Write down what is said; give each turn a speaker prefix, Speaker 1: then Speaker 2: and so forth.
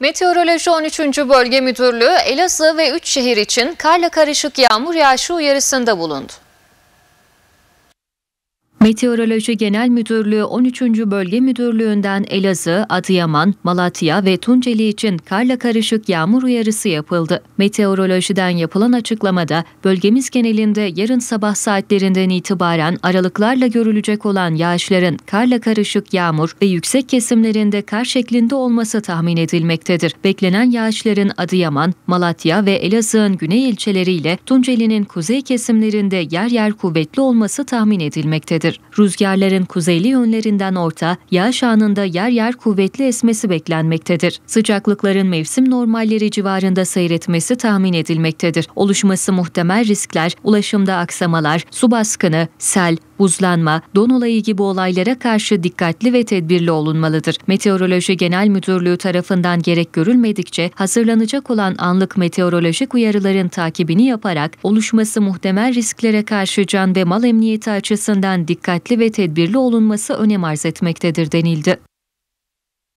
Speaker 1: Meteoroloji 13. Bölge Müdürlüğü Elazığ ve 3 şehir için karla karışık yağmur yağışı uyarısında bulundu.
Speaker 2: Meteoroloji Genel Müdürlüğü 13. Bölge Müdürlüğü'nden Elazığ, Adıyaman, Malatya ve Tunceli için karla karışık yağmur uyarısı yapıldı. Meteorolojiden yapılan açıklamada bölgemiz genelinde yarın sabah saatlerinden itibaren aralıklarla görülecek olan yağışların karla karışık yağmur ve yüksek kesimlerinde kar şeklinde olması tahmin edilmektedir. Beklenen yağışların Adıyaman, Malatya ve Elazığ'ın güney ilçeleriyle Tunceli'nin kuzey kesimlerinde yer yer kuvvetli olması tahmin edilmektedir gelecektir. Rüzgarların kuzeyli yönlerinden orta, yağış anında yer yer kuvvetli esmesi beklenmektedir. Sıcaklıkların mevsim normalleri civarında seyretmesi tahmin edilmektedir. Oluşması muhtemel riskler, ulaşımda aksamalar, su baskını, sel, buzlanma, don olayı gibi olaylara karşı dikkatli ve tedbirli olunmalıdır. Meteoroloji Genel Müdürlüğü tarafından gerek görülmedikçe hazırlanacak olan anlık meteorolojik uyarıların takibini yaparak oluşması muhtemel risklere karşı can ve mal emniyeti açısından dikkatli ve tedbirli olunması önem arz etmektedir denildi.